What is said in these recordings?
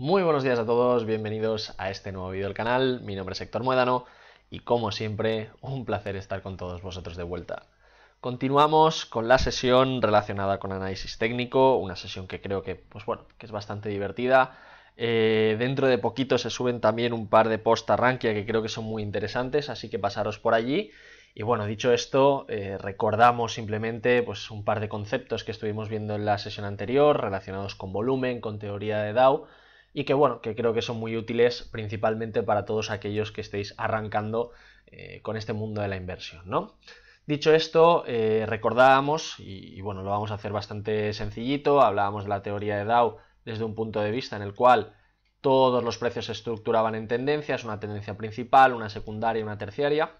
Muy buenos días a todos, bienvenidos a este nuevo vídeo del canal. Mi nombre es Héctor Muedano y como siempre, un placer estar con todos vosotros de vuelta. Continuamos con la sesión relacionada con análisis técnico, una sesión que creo que, pues bueno, es bastante divertida. Eh, dentro de poquito se suben también un par de post Rankia que creo que son muy interesantes, así que pasaros por allí. Y bueno, dicho esto, eh, recordamos simplemente pues, un par de conceptos que estuvimos viendo en la sesión anterior relacionados con volumen, con teoría de DAO y que bueno, que creo que son muy útiles principalmente para todos aquellos que estéis arrancando eh, con este mundo de la inversión, ¿no? Dicho esto, eh, recordábamos, y, bueno, lo vamos a hacer bastante sencillito, hablábamos de la teoría de Dow desde un punto de vista en el cual todos los precios se estructuraban en tendencias, una tendencia principal, una secundaria y una terciaria,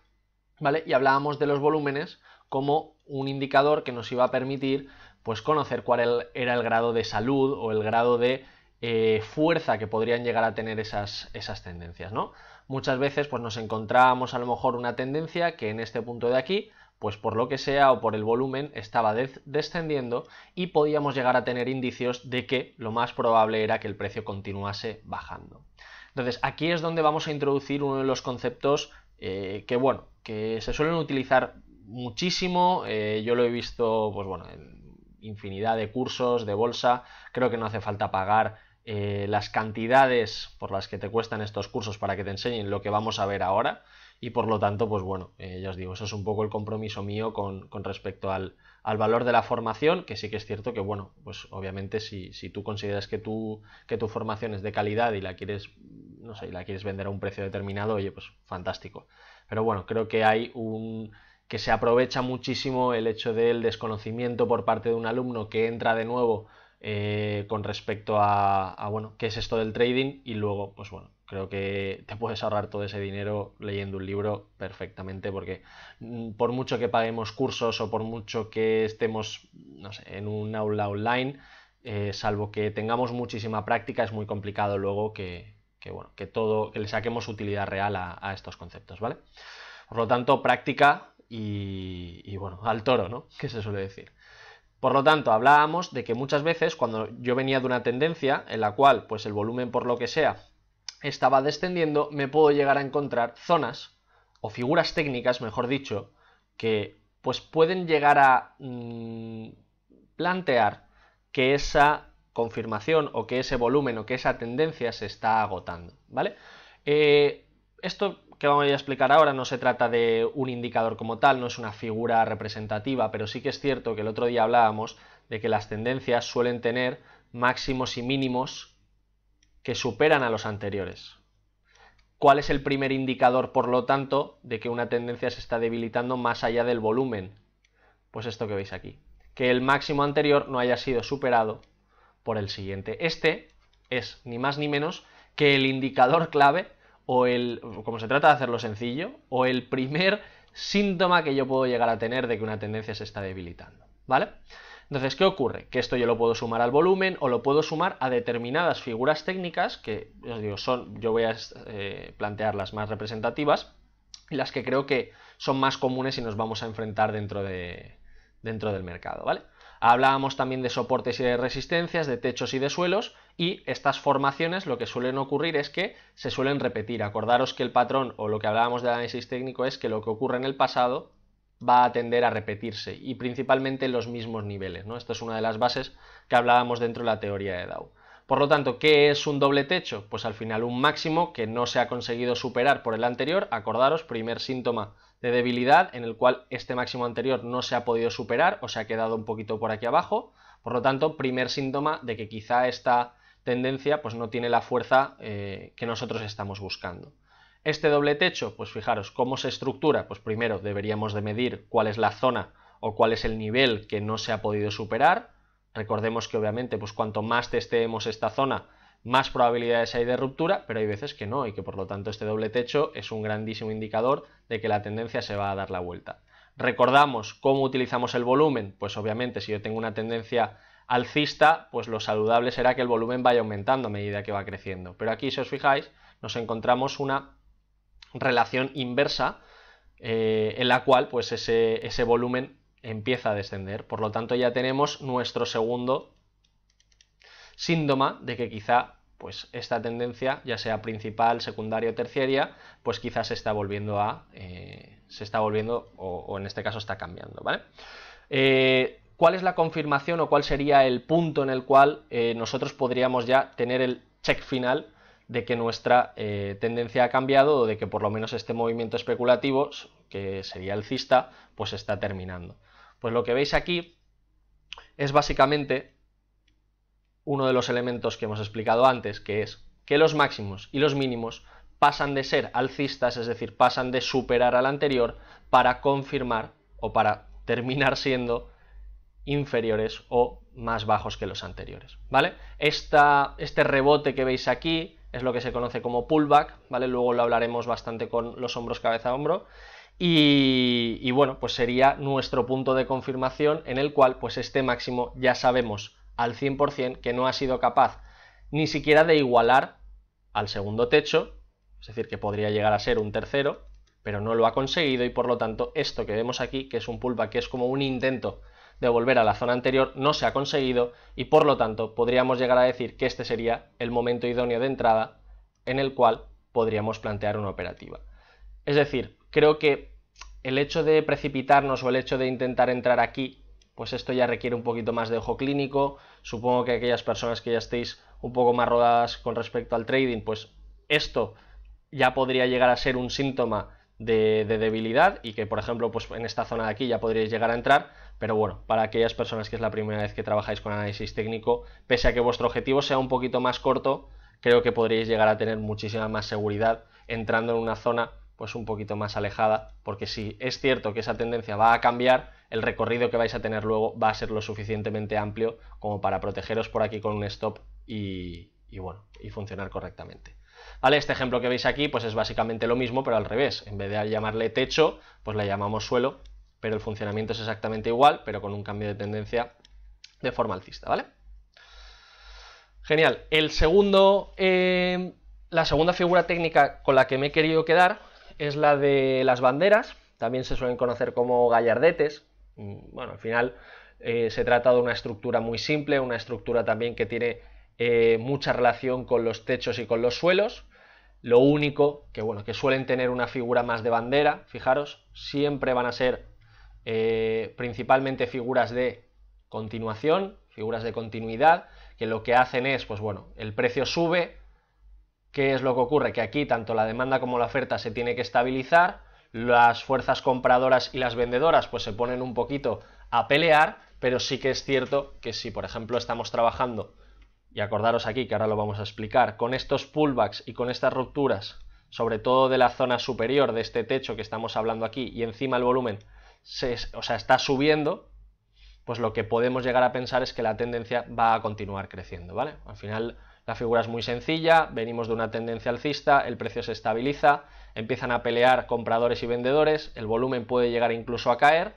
¿vale? Y hablábamos de los volúmenes como un indicador que nos iba a permitir pues conocer cuál era el grado de salud o el grado de eh, fuerza que podrían llegar a tener esas, esas tendencias, ¿no? Muchas veces pues nos encontrábamos a lo mejor una tendencia que en este punto de aquí pues por lo que sea o por el volumen estaba descendiendo y podíamos llegar a tener indicios de que lo más probable era que el precio continuase bajando. Entonces aquí es donde vamos a introducir uno de los conceptos eh, que bueno, que se suelen utilizar muchísimo, eh, yo lo he visto pues bueno, en infinidad de cursos de bolsa, creo que no hace falta pagar eh, las cantidades por las que te cuestan estos cursos para que te enseñen lo que vamos a ver ahora y por lo tanto, pues bueno, eh, ya os digo, eso es un poco el compromiso mío con, con respecto al, al, valor de la formación, que sí que es cierto que, bueno, pues obviamente si, tú consideras que tu, que tu formación es de calidad y la quieres, no sé, y la quieres vender a un precio determinado, oye, pues fantástico. Pero bueno, creo que hay un que se aprovecha muchísimo el hecho del desconocimiento por parte de un alumno que entra de nuevo eh, con respecto a, bueno, qué es esto del trading y luego, pues bueno, creo que te puedes ahorrar todo ese dinero leyendo un libro perfectamente porque mm, por mucho que paguemos cursos o por mucho que estemos, no sé, en un aula online, eh, salvo que tengamos muchísima práctica, es muy complicado luego que, bueno, que todo, que le saquemos utilidad real a, estos conceptos, ¿vale? Por lo tanto, práctica y, y bueno, al toro, ¿no? Que se suele decir. Por lo tanto, hablábamos de que muchas veces cuando yo venía de una tendencia en la cual pues el volumen por lo que sea estaba descendiendo, me puedo llegar a encontrar zonas o figuras técnicas, mejor dicho, que pues pueden llegar a mm, plantear que esa confirmación o que ese volumen o que esa tendencia se está agotando, ¿vale? Eh, esto que vamos a explicar ahora no se trata de un indicador como tal, no es una figura representativa, pero sí que es cierto que el otro día hablábamos de que las tendencias suelen tener máximos y mínimos que superan a los anteriores. ¿Cuál es el primer indicador, por lo tanto, de que una tendencia se está debilitando más allá del volumen? Pues esto que veis aquí, que el máximo anterior no haya sido superado por el siguiente. Este es ni más ni menos que el indicador clave o el, como se trata de hacerlo sencillo, o el primer síntoma que yo puedo llegar a tener de que una tendencia se está debilitando, ¿vale? Entonces, ¿qué ocurre? Que esto yo lo puedo sumar al volumen o lo puedo sumar a determinadas figuras técnicas que, os digo, son, yo voy a eh, plantear las más representativas y las que creo que son más comunes y nos vamos a enfrentar dentro, dentro del mercado, ¿vale? Hablábamos también de soportes y de resistencias, de techos y de suelos, y estas formaciones lo que suelen ocurrir es que se suelen repetir. Acordaros que el patrón o lo que hablábamos de análisis técnico es que lo que ocurre en el pasado va a tender a repetirse y principalmente en los mismos niveles. ¿no? Esto es una de las bases que hablábamos dentro de la teoría de Dow. Por lo tanto, ¿qué es un doble techo? Pues al final un máximo que no se ha conseguido superar por el anterior. Acordaros, primer síntoma de debilidad en el cual este máximo anterior no se ha podido superar o se ha quedado un poquito por aquí abajo. Por lo tanto, primer síntoma de que quizá esta tendencia pues no tiene la fuerza eh, que nosotros estamos buscando. Este doble techo, pues fijaros, ¿cómo se estructura? Pues primero deberíamos de medir cuál es la zona o cuál es el nivel que no se ha podido superar. Recordemos que obviamente pues cuanto más testeemos esta zona, más probabilidades hay de ruptura, pero hay veces que no y que por lo tanto este doble techo es un grandísimo indicador de que la tendencia se va a dar la vuelta. Recordamos cómo utilizamos el volumen, pues obviamente si yo tengo una tendencia alcista, pues lo saludable será que el volumen vaya aumentando a medida que va creciendo. Pero aquí, si os fijáis, nos encontramos una relación inversa eh, en la cual pues ese, volumen empieza a descender. Por lo tanto, ya tenemos nuestro segundo síntoma de que quizá pues esta tendencia, ya sea principal, secundaria o terciaria, pues quizás se está volviendo a, eh, se está volviendo, o, en este caso está cambiando, ¿vale? Eh, ¿cuál es la confirmación o cuál sería el punto en el cual eh, nosotros podríamos ya tener el check final de que nuestra eh, tendencia ha cambiado o de que por lo menos este movimiento especulativo, que sería alcista, pues está terminando? Pues lo que veis aquí es básicamente uno de los elementos que hemos explicado antes, que es que los máximos y los mínimos pasan de ser alcistas, es decir, pasan de superar al anterior para confirmar o para terminar siendo inferiores o más bajos que los anteriores, ¿vale? este rebote que veis aquí es lo que se conoce como pullback, ¿vale? Luego lo hablaremos bastante con los hombros cabeza a hombro. Y, y, bueno, pues sería nuestro punto de confirmación en el cual pues este máximo ya sabemos al 100% que no ha sido capaz ni siquiera de igualar al segundo techo, es decir, que podría llegar a ser un tercero, pero no lo ha conseguido y por lo tanto esto que vemos aquí, que es un pullback, que es como un intento de volver a la zona anterior no se ha conseguido y por lo tanto podríamos llegar a decir que este sería el momento idóneo de entrada en el cual podríamos plantear una operativa. Es decir, creo que el hecho de precipitarnos o el hecho de intentar entrar aquí, pues esto ya requiere un poquito más de ojo clínico. Supongo que aquellas personas que ya estéis un poco más rodadas con respecto al trading, pues esto ya podría llegar a ser un síntoma de, debilidad y que, por ejemplo, pues en esta zona de aquí ya podríais llegar a entrar, pero bueno, para aquellas personas que es la primera vez que trabajáis con análisis técnico, pese a que vuestro objetivo sea un poquito más corto, creo que podríais llegar a tener muchísima más seguridad entrando en una zona pues un poquito más alejada, porque si es cierto que esa tendencia va a cambiar, el recorrido que vais a tener luego va a ser lo suficientemente amplio como para protegeros por aquí con un stop y, y bueno, y funcionar correctamente. ¿Vale? Este ejemplo que veis aquí pues es básicamente lo mismo, pero al revés. En vez de llamarle techo, pues le llamamos suelo, pero el funcionamiento es exactamente igual, pero con un cambio de tendencia de forma alcista, ¿vale? Genial. El segundo, eh, la segunda figura técnica con la que me he querido quedar es la de las banderas. También se suelen conocer como gallardetes. Mm, bueno, al final eh, se trata de una estructura muy simple, una estructura también que tiene eh, mucha relación con los techos y con los suelos. Lo único que bueno, que suelen tener una figura más de bandera, fijaros, siempre van a ser eh, principalmente figuras de continuación, figuras de continuidad, que lo que hacen es, pues bueno, el precio sube, ¿qué es lo que ocurre? Que aquí tanto la demanda como la oferta se tiene que estabilizar, las fuerzas compradoras y las vendedoras pues se ponen un poquito a pelear, pero sí que es cierto que si por ejemplo estamos trabajando y acordaros aquí que ahora lo vamos a explicar, con estos pullbacks y con estas rupturas, sobre todo de la zona superior de este techo que estamos hablando aquí y encima el volumen, se, o sea, está subiendo, pues lo que podemos llegar a pensar es que la tendencia va a continuar creciendo, ¿vale? Al final la figura es muy sencilla, venimos de una tendencia alcista, el precio se estabiliza, empiezan a pelear compradores y vendedores, el volumen puede llegar incluso a caer,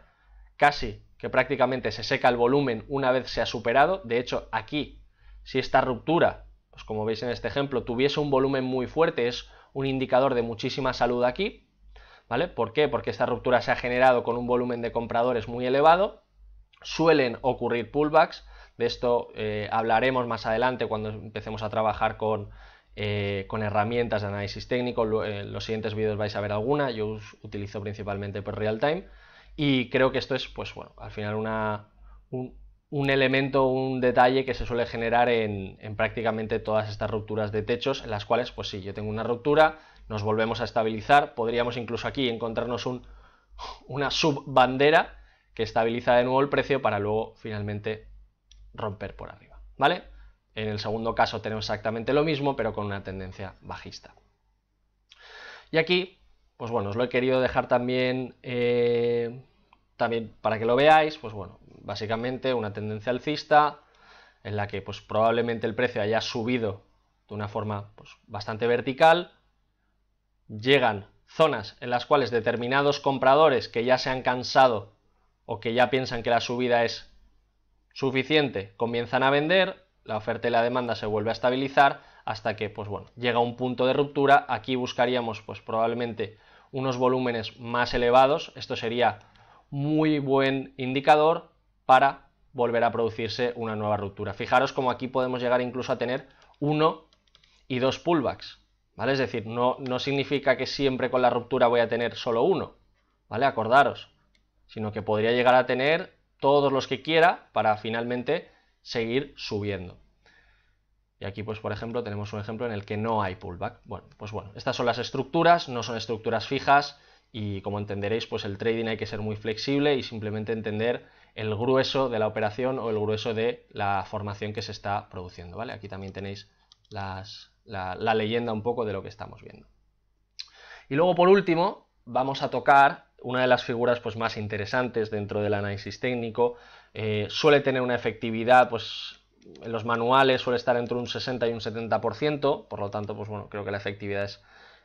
casi que prácticamente se seca el volumen una vez se ha superado, de hecho aquí si esta ruptura, pues como veis en este ejemplo, tuviese un volumen muy fuerte, es un indicador de muchísima salud aquí, ¿vale? ¿Por qué? Porque esta ruptura se ha generado con un volumen de compradores muy elevado, suelen ocurrir pullbacks, de esto eh, hablaremos más adelante cuando empecemos a trabajar con, eh, con herramientas de análisis técnico. En eh, los siguientes vídeos vais a ver alguna. Yo os utilizo principalmente por pues real time. Y creo que esto es, pues bueno, al final una, un elemento, un detalle que se suele generar en, prácticamente todas estas rupturas de techos, en las cuales, pues sí, yo tengo una ruptura, nos volvemos a estabilizar, podríamos incluso aquí encontrarnos un, una subbandera que estabiliza de nuevo el precio para luego finalmente romper por arriba, ¿vale? En el segundo caso tenemos exactamente lo mismo, pero con una tendencia bajista. Y aquí, pues bueno, os lo he querido dejar también, eh, también para que lo veáis, pues bueno, básicamente una tendencia alcista en la que pues, probablemente el precio haya subido de una forma pues, bastante vertical, llegan zonas en las cuales determinados compradores que ya se han cansado o que ya piensan que la subida es suficiente comienzan a vender, la oferta y la demanda se vuelve a estabilizar hasta que pues bueno, llega un punto de ruptura, aquí buscaríamos pues probablemente unos volúmenes más elevados, esto sería muy buen indicador para volver a producirse una nueva ruptura. Fijaros como aquí podemos llegar incluso a tener uno y dos pullbacks, ¿vale? Es decir, no, no significa que siempre con la ruptura voy a tener solo uno, ¿vale? Acordaros, sino que podría llegar a tener todos los que quiera para finalmente seguir subiendo. Y aquí, pues, por ejemplo, tenemos un ejemplo en el que no hay pullback. Bueno, pues bueno, estas son las estructuras, no son estructuras fijas y como entenderéis, pues el trading hay que ser muy flexible y simplemente entender el grueso de la operación o el grueso de la formación que se está produciendo. ¿vale? Aquí también tenéis la, leyenda un poco de lo que estamos viendo. Y luego, por último, vamos a tocar una de las figuras pues, más interesantes dentro del análisis técnico. Eh, suele tener una efectividad, pues en los manuales suele estar entre un 60 y un 70%, por lo tanto, pues bueno, creo que la efectividad es,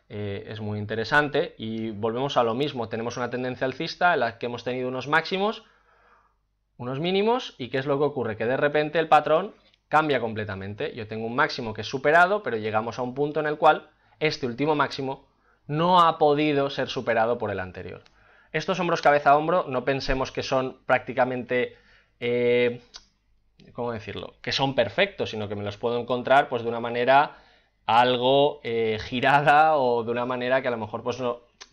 eh, es muy interesante. Y volvemos a lo mismo, tenemos una tendencia alcista en la que hemos tenido unos máximos unos mínimos y qué es lo que ocurre, que de repente el patrón cambia completamente. Yo tengo un máximo que es superado, pero llegamos a un punto en el cual este último máximo no ha podido ser superado por el anterior. Estos hombros cabeza a hombro no pensemos que son prácticamente, eh, ¿cómo decirlo?, que son perfectos, sino que me los puedo encontrar pues de una manera algo eh, girada o de una manera que a lo mejor pues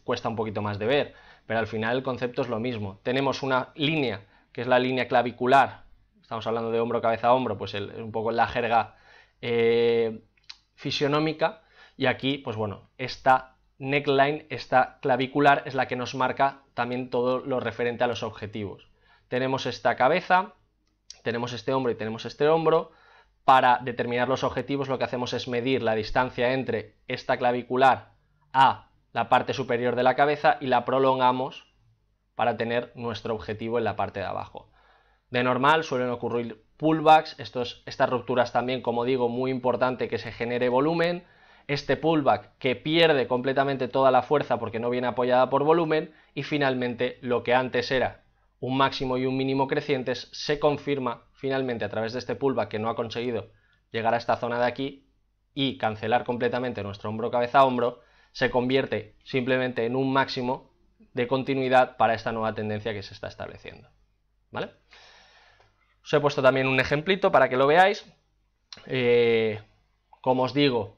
cuesta un poquito más de ver, pero al final el concepto es lo mismo. Tenemos una línea que es la línea clavicular, estamos hablando de hombro, cabeza, hombro, pues es un poco la jerga eh, fisionómica, y aquí, pues bueno, esta neckline, esta clavicular es la que nos marca también todo lo referente a los objetivos. Tenemos esta cabeza, tenemos este hombro y tenemos este hombro. Para determinar los objetivos lo que hacemos es medir la distancia entre esta clavicular a la parte superior de la cabeza y la prolongamos para tener nuestro objetivo en la parte de abajo. De normal suelen ocurrir pullbacks, estas rupturas también, como digo, muy importante que se genere volumen, este pullback que pierde completamente toda la fuerza porque no viene apoyada por volumen y finalmente lo que antes era un máximo y un mínimo crecientes se confirma finalmente a través de este pullback que no ha conseguido llegar a esta zona de aquí y cancelar completamente nuestro hombro cabeza a hombro se convierte simplemente en un máximo de continuidad para esta nueva tendencia que se está estableciendo. ¿Vale? Os he puesto también un ejemplito para que lo veáis. Eh, como os digo,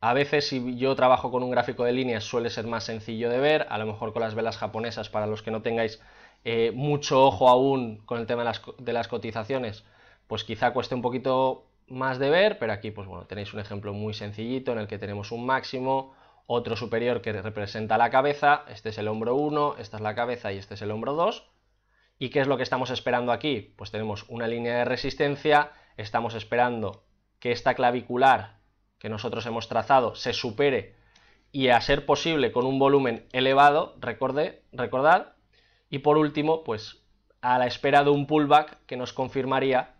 a veces si yo trabajo con un gráfico de líneas suele ser más sencillo de ver, a lo mejor con las velas japonesas para los que no tengáis eh, mucho ojo aún con el tema de las, de las, cotizaciones, pues quizá cueste un poquito más de ver, pero aquí pues bueno, tenéis un ejemplo muy sencillito en el que tenemos un máximo, otro superior que representa la cabeza, este es el hombro 1, esta es la cabeza y este es el hombro 2. ¿Y qué es lo que estamos esperando aquí? Pues tenemos una línea de resistencia, estamos esperando que esta clavicular que nosotros hemos trazado se supere y a ser posible con un volumen elevado, recordé, recordad, y por último, pues a la espera de un pullback que nos confirmaría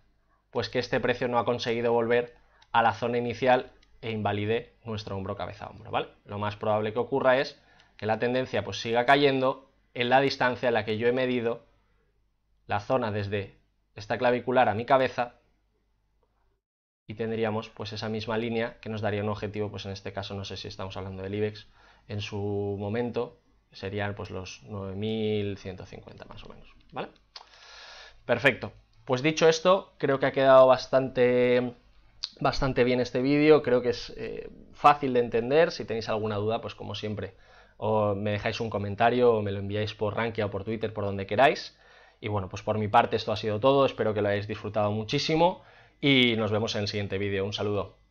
pues que este precio no ha conseguido volver a la zona inicial e invalide nuestro hombro cabeza hombro, ¿vale? Lo más probable que ocurra es que la tendencia pues siga cayendo en la distancia en la que yo he medido la zona desde esta clavicular a mi cabeza y tendríamos pues esa misma línea que nos daría un objetivo, pues en este caso no sé si estamos hablando del IBEX, en su momento serían pues los 9150 más o menos, ¿vale? Perfecto. Pues dicho esto, creo que ha quedado bastante bastante bien este vídeo, creo que es eh, fácil de entender, si tenéis alguna duda, pues como siempre, o me dejáis un comentario o me lo enviáis por Rankia o por Twitter, por donde queráis. Y bueno, pues por mi parte esto ha sido todo, espero que lo hayáis disfrutado muchísimo y nos vemos en el siguiente vídeo. Un saludo.